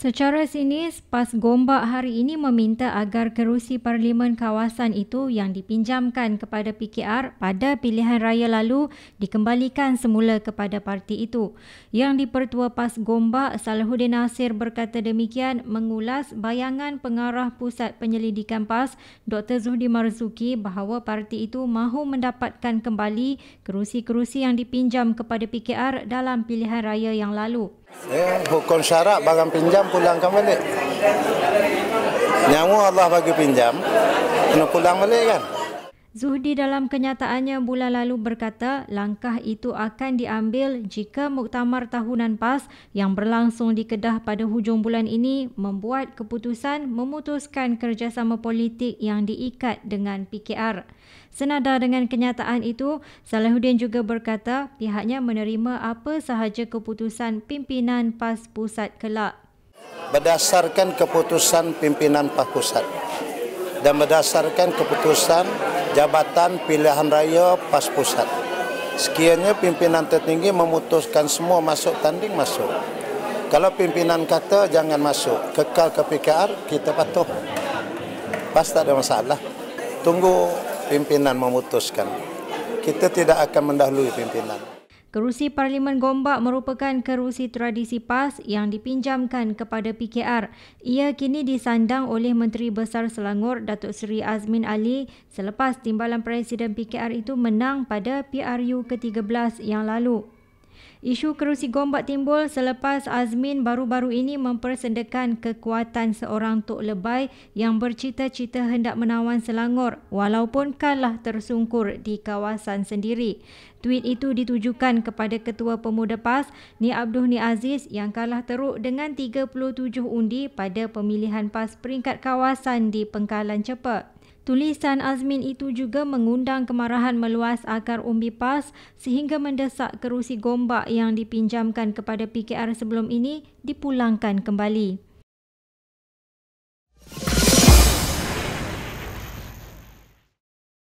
Secara sinis, PAS Gombak hari ini meminta agar kerusi parlimen kawasan itu yang dipinjamkan kepada PKR pada pilihan raya lalu dikembalikan semula kepada parti itu. Yang dipertua PAS Gombak, Salahuddin Nasir berkata demikian mengulas bayangan pengarah pusat penyelidikan PAS Dr. Zuhdi Marzuki bahawa parti itu mahu mendapatkan kembali kerusi-kerusi yang dipinjam kepada PKR dalam pilihan raya yang lalu. Ya, hukum syarak, barang pinjam pulangkan balik. Nyawa Allah bagi pinjam, kena pulang balik kan? Zuhdi dalam kenyataannya bulan lalu berkata langkah itu akan diambil jika muktamar tahunan PAS yang berlangsung di Kedah pada hujung bulan ini membuat keputusan memutuskan kerjasama politik yang diikat dengan PKR. Senada dengan kenyataan itu, Salahuddin juga berkata pihaknya menerima apa sahaja keputusan pimpinan PAS Pusat kelak. Berdasarkan keputusan pimpinan PAS Pusat dan berdasarkan keputusan Jabatan Pilihan Raya PAS Pusat. Sekiannya pimpinan tertinggi memutuskan semua masuk tanding, masuk. Kalau pimpinan kata jangan masuk, kekal ke PKR, kita patuh. PAS tak ada masalah. Tunggu pimpinan memutuskan. Kita tidak akan mendahului pimpinan. Kerusi Parlimen Gombak merupakan kerusi tradisi PAS yang dipinjamkan kepada PKR. Ia kini disandang oleh Menteri Besar Selangor Datuk Seri Azmin Ali selepas timbalan Presiden PKR itu menang pada PRU ke-13 yang lalu. Isu kerusi gombak timbul selepas Azmin baru-baru ini mempersendakan kekuatan seorang Tok Lebai yang bercita-cita hendak menawan Selangor walaupun kalah tersungkur di kawasan sendiri. Tweet itu ditujukan kepada Ketua Pemuda PAS Ni Abdul Ni Aziz yang kalah teruk dengan 37 undi pada pemilihan PAS peringkat kawasan di Pengkalan Cepat. Tulisan Azmin itu juga mengundang kemarahan meluas akar umbi PAS sehingga mendesak kerusi gombak yang dipinjamkan kepada PKR sebelum ini dipulangkan kembali.